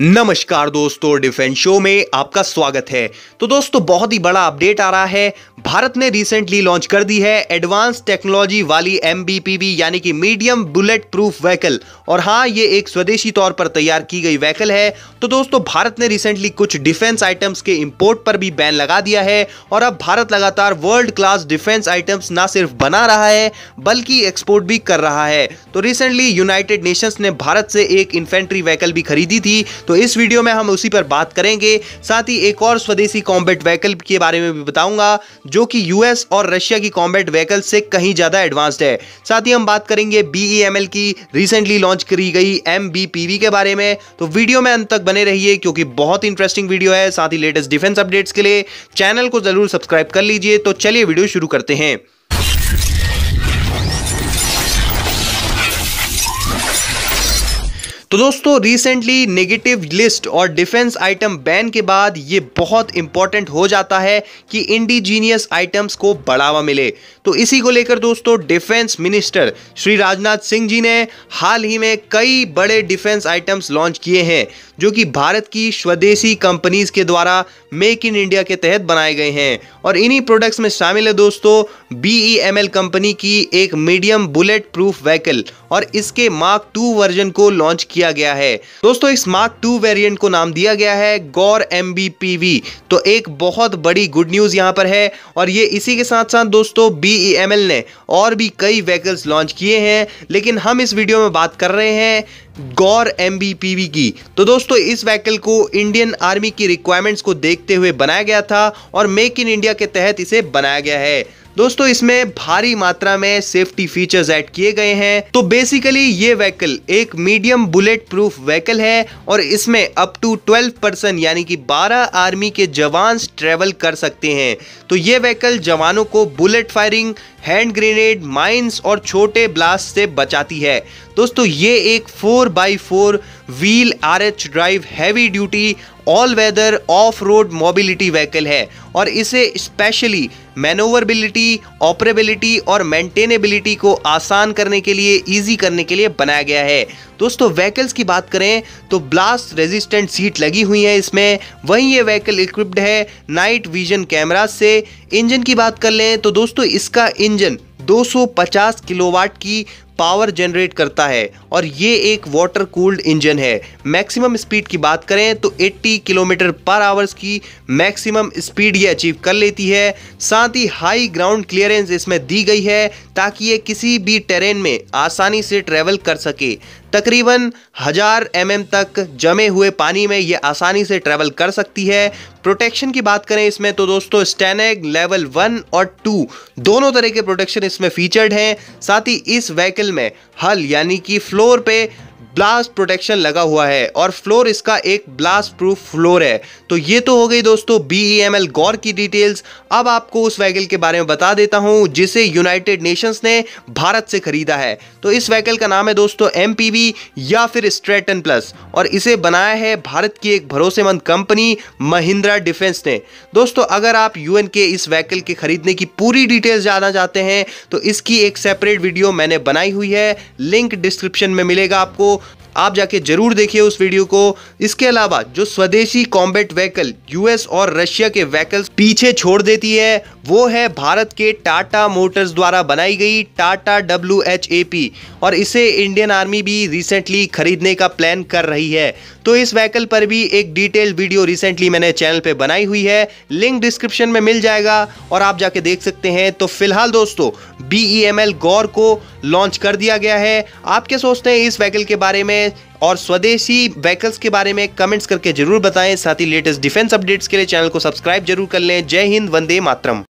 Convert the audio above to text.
नमस्कार दोस्तों defence show में आपका स्वागत है तो दोस्तों बहुत ही बड़ा अपडेट आ रहा है भारत ने रिसेंटली लॉन्च कर दी है एडवांस टेक्नोलॉजी वाली एम यानी कि मीडियम बुलेट प्रूफ व्हीकल और हाँ ये एक स्वदेशी तौर पर तैयार की गई व्हीकल है तो दोस्तों भारत ने रिसेंटली कुछ डिफेंस आइटम्स के इम्पोर्ट पर भी बैन लगा दिया है और अब भारत लगातार वर्ल्ड क्लास डिफेंस आइटम्स ना सिर्फ बना रहा है बल्कि एक्सपोर्ट भी कर रहा है तो रिसेंटली यूनाइटेड नेशंस ने भारत से एक इन्फेंट्री व्हीकल भी खरीदी थी तो इस वीडियो में हम उसी पर बात करेंगे साथ ही एक और स्वदेशी कॉम्बैट व्हीकल के बारे में भी बताऊंगा जो कि यूएस और रशिया की कॉम्बैट व्हीकल से कहीं ज़्यादा एडवांस्ड है साथ ही हम बात करेंगे बीईएमएल की रिसेंटली लॉन्च करी गई एम के बारे में तो वीडियो में अंत तक बने रहिए क्योंकि बहुत इंटरेस्टिंग वीडियो है साथ ही लेटेस्ट डिफेंस अपडेट्स के लिए चैनल को जरूर सब्सक्राइब कर लीजिए तो चलिए वीडियो शुरू करते हैं तो दोस्तों रिसेंटली नेगेटिव लिस्ट और डिफेंस आइटम बैन के बाद ये बहुत इंपॉर्टेंट हो जाता है कि इंडिजीनियस आइटम्स को बढ़ावा मिले तो इसी को लेकर दोस्तों डिफेंस मिनिस्टर श्री राजनाथ सिंह जी ने हाल ही में कई बड़े डिफेंस आइटम्स लॉन्च किए हैं जो कि भारत की स्वदेशी कंपनीज के द्वारा मेक इन इंडिया के तहत बनाए गए हैं और इन्हीं प्रोडक्ट्स में शामिल है दोस्तों बी e कंपनी की एक मीडियम बुलेट प्रूफ व्हीकल और इसके मार्क टू वर्जन को लॉन्च किया गया है दोस्तों इस मार्क टू वेरियंट को नाम दिया गया है गौर एम तो एक बहुत बड़ी गुड न्यूज यहाँ पर है और ये इसी के साथ साथ दोस्तों बी e ने और भी कई व्हीकल्स लॉन्च किए हैं लेकिन हम इस वीडियो में बात कर रहे हैं गौर एम की तो दोस्तों इस व्हीकल को इंडियन आर्मी की रिक्वायरमेंट्स को देखते हुए बनाया गया था और मेक इन इंडिया के तहत इसे बनाया गया है दोस्तों इसमें भारी मात्रा में सेफ्टी फीचर्स ऐड किए गए हैं तो बेसिकली ये व्हीकल एक मीडियम बुलेट प्रूफ व्हीकल है और इसमें अप टू 12 परसेंट यानी कि 12 आर्मी के जवान ट्रेवल कर सकते हैं तो ये व्हीकल जवानों को bullet firing hand grenade mines और छोटे ब्लास्ट से बचाती है दोस्तों ये एक four by four wheel R H drive heavy duty all weather off road mobility vehicle है और इसे स्पेशली मैनोवरबिलिटी ऑपरेबिलिटी और मेंटेनेबिलिटी को आसान करने के लिए इजी करने के लिए बनाया गया है दोस्तों व्हीकल्स की बात करें तो ब्लास्ट रेजिस्टेंट सीट लगी हुई है इसमें वहीं ये व्हीकल इक्विप्ड है नाइट विजन कैमरा से इंजन की बात कर लें तो दोस्तों इसका इंजन इंजन 250 किलोवाट की पावर जनरेट करता है और ये एक वाटर कूल्ड इंजन है मैक्सिमम स्पीड की बात करें तो 80 किलोमीटर पर आवर्स की मैक्सिमम स्पीड ये अचीव कर लेती है साथ ही हाई ग्राउंड क्लियरेंस इसमें दी गई है ताकि ये किसी भी टेरेन में आसानी से ट्रेवल कर सके तकरीबन हज़ार एम तक जमे हुए पानी में ये आसानी से ट्रेवल कर सकती है प्रोटेक्शन की बात करें इसमें तो दोस्तों स्टेनेग लेवल वन और टू दोनों तरह के प्रोटेक्शन इसमें फीचर्ड हैं साथ ही इस व्हीकल में हल यानी कि फ्लोर पे ब्लास्ट प्रोटेक्शन लगा हुआ है और फ्लोर इसका एक ब्लास्ट प्रूफ फ्लोर है तो ये तो हो गई दोस्तों बी ई एम एल गौर की डिटेल्स अब आपको उस व्हीकल के बारे में बता देता हूँ जिसे यूनाइटेड नेशंस ने भारत से खरीदा है तो इस व्हीकल का नाम है दोस्तों एम पी वी या फिर स्ट्रेटन प्लस और इसे बनाया है भारत की एक भरोसेमंद कंपनी महिंद्रा डिफेंस ने दोस्तों अगर आप यू के इस व्हीकल के खरीदने की पूरी डिटेल्स जाना चाहते हैं तो इसकी एक सेपरेट वीडियो मैंने बनाई हुई है लिंक डिस्क्रिप्शन में मिलेगा आपको आप जाके जरूर देखिए उस वीडियो को इसके अलावा जो स्वदेशी कॉम्बेट व्हीकल यूएस और रशिया के व्हीकल्स पीछे छोड़ देती है वो है भारत के टाटा मोटर्स द्वारा बनाई गई टाटा डब्ल्यू और इसे इंडियन आर्मी भी रिसेंटली खरीदने का प्लान कर रही है तो इस व्हीकल पर भी एक डिटेल वीडियो रिसेंटली मैंने चैनल पे बनाई हुई है लिंक डिस्क्रिप्शन में मिल जाएगा और आप जाके देख सकते हैं तो फिलहाल दोस्तों बी e गौर को लॉन्च कर दिया गया है आप क्या सोचते हैं इस व्हीकल के बारे में हैं और स्वदेशी व्हीकल्स के बारे में कमेंट्स करके जरूर बताएं साथ ही लेटेस्ट डिफेंस अपडेट्स के लिए चैनल को सब्सक्राइब जरूर कर लें जय हिंद वंदे मातरम